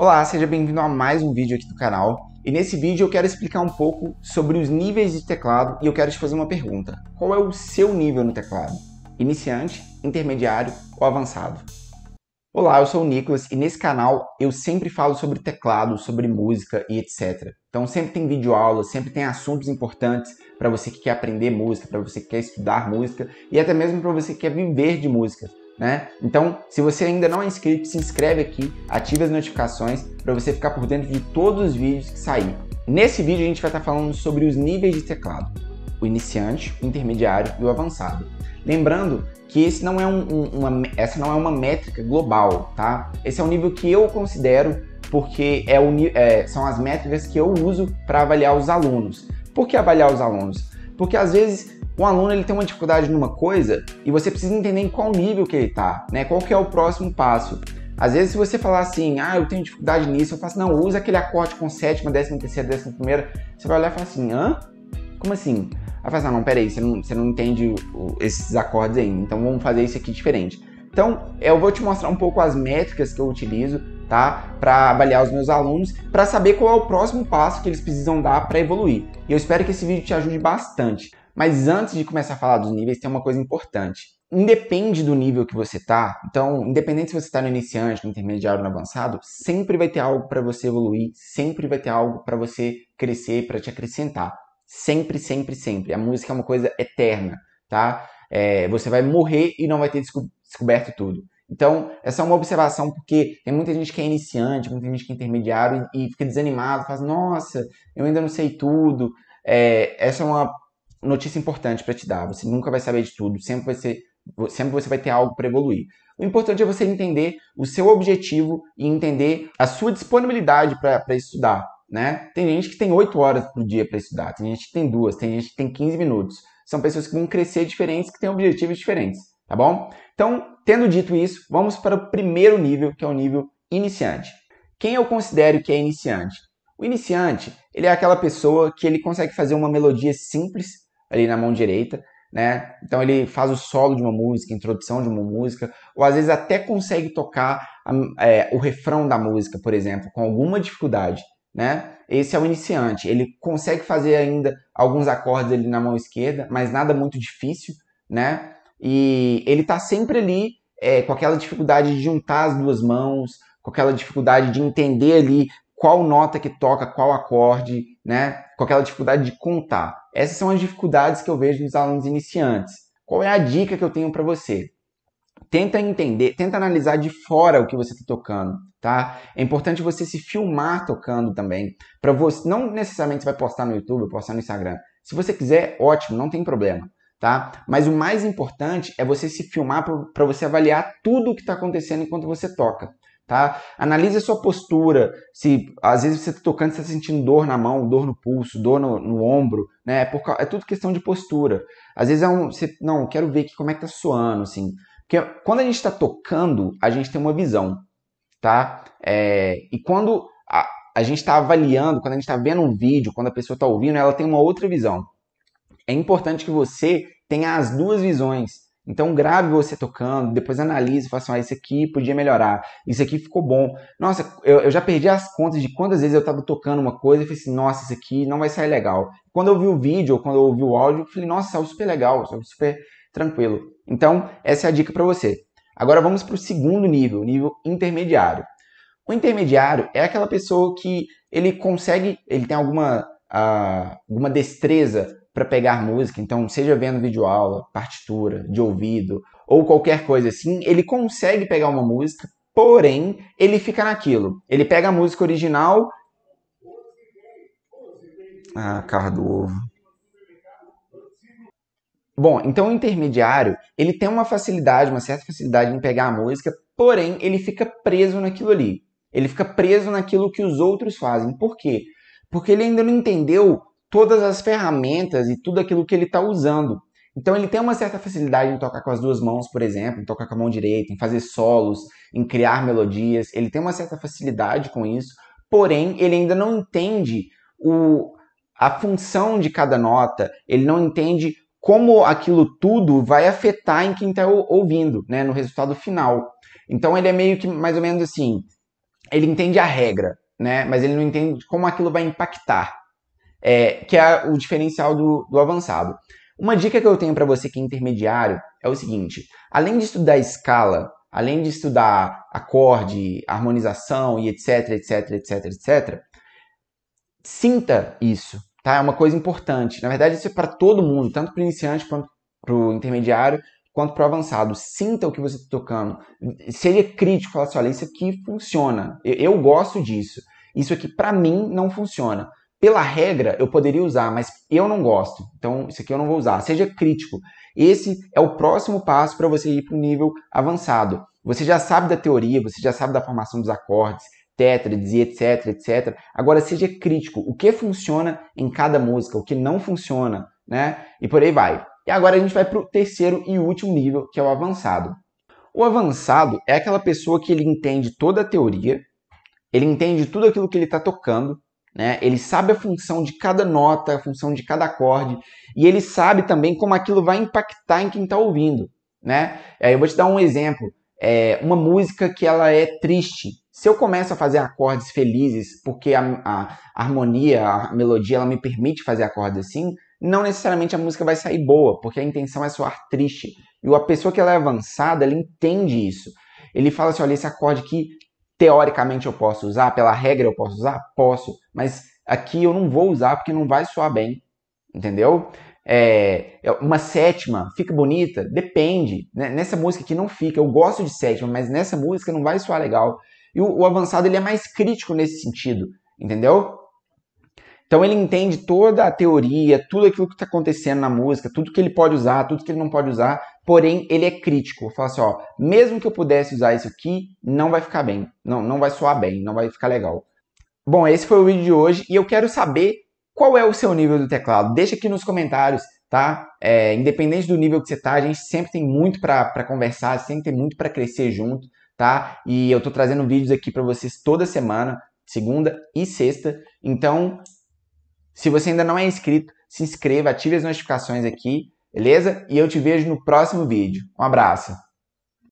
Olá, seja bem-vindo a mais um vídeo aqui do canal. E nesse vídeo eu quero explicar um pouco sobre os níveis de teclado e eu quero te fazer uma pergunta. Qual é o seu nível no teclado? Iniciante, intermediário ou avançado? Olá, eu sou o Nicolas e nesse canal eu sempre falo sobre teclado, sobre música e etc. Então sempre tem vídeo aula, sempre tem assuntos importantes para você que quer aprender música, para você que quer estudar música e até mesmo para você que quer viver de música né? Então, se você ainda não é inscrito, se inscreve aqui, ative as notificações para você ficar por dentro de todos os vídeos que saem. Nesse vídeo a gente vai estar tá falando sobre os níveis de teclado, o iniciante, o intermediário e o avançado. Lembrando que esse não é um, um, uma, essa não é uma métrica global, tá? Esse é um nível que eu considero porque é o, é, são as métricas que eu uso para avaliar os alunos. Por que avaliar os alunos? Porque às vezes um aluno ele tem uma dificuldade numa coisa e você precisa entender em qual nível que ele está, né? Qual que é o próximo passo. Às vezes, se você falar assim, ah, eu tenho dificuldade nisso, eu faço, assim, não, usa aquele acorde com sétima, décima terceira, décima primeira, você vai olhar e falar assim, hã? Como assim? Aí fala assim, ah, não, peraí, você não, você não entende esses acordes ainda, então vamos fazer isso aqui diferente. Então, eu vou te mostrar um pouco as métricas que eu utilizo, tá? Para avaliar os meus alunos, para saber qual é o próximo passo que eles precisam dar para evoluir. E eu espero que esse vídeo te ajude bastante. Mas antes de começar a falar dos níveis, tem uma coisa importante. Independe do nível que você tá, então, independente se você está no iniciante, no intermediário, no avançado, sempre vai ter algo para você evoluir, sempre vai ter algo para você crescer, para te acrescentar. Sempre, sempre, sempre. A música é uma coisa eterna, tá? É, você vai morrer e não vai ter desco descoberto tudo. Então, essa é uma observação, porque tem muita gente que é iniciante, muita gente que é intermediário e, e fica desanimado, faz, nossa, eu ainda não sei tudo. É, essa é uma notícia importante para te dar. Você nunca vai saber de tudo, sempre vai ser, sempre você vai ter algo para evoluir. O importante é você entender o seu objetivo e entender a sua disponibilidade para estudar. Né? Tem gente que tem 8 horas por dia para estudar, tem gente que tem duas, tem gente que tem 15 minutos. São pessoas que vão crescer diferentes, que têm objetivos diferentes, tá bom? Então, tendo dito isso, vamos para o primeiro nível, que é o nível iniciante. Quem eu considero que é iniciante? O iniciante, ele é aquela pessoa que ele consegue fazer uma melodia simples ali na mão direita, né? Então ele faz o solo de uma música, introdução de uma música, ou às vezes até consegue tocar é, o refrão da música, por exemplo, com alguma dificuldade, né? Esse é o iniciante, ele consegue fazer ainda alguns acordes ali na mão esquerda, mas nada muito difícil, né? E ele está sempre ali é, com aquela dificuldade de juntar as duas mãos, com aquela dificuldade de entender ali qual nota que toca, qual acorde, né? Com aquela dificuldade de contar. Essas são as dificuldades que eu vejo nos alunos iniciantes. Qual é a dica que eu tenho para você? Tenta entender, tenta analisar de fora o que você está tocando, tá? É importante você se filmar tocando também, para você não necessariamente você vai postar no YouTube, postar no Instagram. Se você quiser, ótimo, não tem problema, tá? Mas o mais importante é você se filmar para você avaliar tudo o que está acontecendo enquanto você toca tá? Analise a sua postura. Se às vezes você está tocando, você está sentindo dor na mão, dor no pulso, dor no, no ombro, né? É, por, é tudo questão de postura. Às vezes é um, você, não, quero ver aqui como é que tá suando, assim. Porque quando a gente está tocando, a gente tem uma visão, tá? É, e quando a, a gente está avaliando, quando a gente está vendo um vídeo, quando a pessoa está ouvindo, ela tem uma outra visão. É importante que você tenha as duas visões então grave você tocando, depois analise, faça assim, ah, isso aqui podia melhorar, isso aqui ficou bom. Nossa, eu, eu já perdi as contas de quantas vezes eu estava tocando uma coisa e falei assim, nossa, isso aqui não vai sair legal. Quando eu vi o vídeo ou quando eu ouvi o áudio, eu falei, nossa, saiu super legal, saiu super tranquilo. Então, essa é a dica para você. Agora vamos para o segundo nível, nível intermediário. O intermediário é aquela pessoa que ele consegue, ele tem alguma, uh, alguma destreza para pegar música, então seja vendo vídeo aula, partitura, de ouvido ou qualquer coisa assim, ele consegue pegar uma música, porém ele fica naquilo. Ele pega a música original. Ah, carro do ovo. Bom, então o intermediário, ele tem uma facilidade, uma certa facilidade em pegar a música, porém ele fica preso naquilo ali. Ele fica preso naquilo que os outros fazem. Por quê? Porque ele ainda não entendeu todas as ferramentas e tudo aquilo que ele está usando. Então ele tem uma certa facilidade em tocar com as duas mãos, por exemplo, em tocar com a mão direita, em fazer solos, em criar melodias. Ele tem uma certa facilidade com isso, porém ele ainda não entende o, a função de cada nota, ele não entende como aquilo tudo vai afetar em quem está ouvindo, né, no resultado final. Então ele é meio que mais ou menos assim, ele entende a regra, né, mas ele não entende como aquilo vai impactar é, que é o diferencial do, do avançado. Uma dica que eu tenho para você que é intermediário é o seguinte: além de estudar escala, além de estudar acorde, harmonização e etc, etc, etc, etc, sinta isso, tá? É uma coisa importante. Na verdade, isso é para todo mundo, tanto para iniciante quanto para o intermediário, quanto para o avançado. Sinta o que você está tocando. Seja crítico, fala assim: olha, isso aqui funciona. Eu, eu gosto disso. Isso aqui, para mim, não funciona pela regra, eu poderia usar, mas eu não gosto. Então, isso aqui eu não vou usar. Seja crítico. Esse é o próximo passo para você ir para o nível avançado. Você já sabe da teoria, você já sabe da formação dos acordes, tétrades e etc, etc. Agora, seja crítico. O que funciona em cada música, o que não funciona, né? E por aí vai. E agora a gente vai para o terceiro e último nível, que é o avançado. O avançado é aquela pessoa que ele entende toda a teoria, ele entende tudo aquilo que ele está tocando, né? Ele sabe a função de cada nota, a função de cada acorde, e ele sabe também como aquilo vai impactar em quem está ouvindo. Né? Eu vou te dar um exemplo. É uma música que ela é triste. Se eu começo a fazer acordes felizes, porque a, a, harmonia, a melodia, ela me permite fazer acordes assim, não necessariamente a música vai sair boa, porque a intenção é soar triste. E a pessoa que ela é avançada, ela entende isso. Ele fala assim, olha, esse acorde aqui teoricamente eu posso usar, pela regra eu posso usar? Posso, mas aqui eu não vou usar porque não vai soar bem, entendeu? É, é uma sétima fica bonita? Depende. Né? Nessa música aqui não fica. Eu gosto de sétima, mas nessa música não vai soar legal. E o, o avançado ele é mais crítico nesse sentido, entendeu? Então ele entende toda a teoria, tudo aquilo que está acontecendo na música, tudo que ele pode usar, tudo que ele não pode usar, porém ele é crítico. Eu falo assim, ó, mesmo que eu pudesse usar isso aqui, não vai ficar bem, não, não vai soar bem, não vai ficar legal. Bom, esse foi o vídeo de hoje e eu quero saber qual é o seu nível do teclado. Deixa aqui nos comentários, tá? É, independente do nível que você tá, a gente sempre tem muito para conversar, sempre tem muito para crescer junto, tá? E eu tô trazendo vídeos aqui para vocês toda semana, segunda e sexta. Então, se você ainda não é inscrito, se inscreva, ative as notificações aqui Beleza? E eu te vejo no próximo vídeo. Um abraço!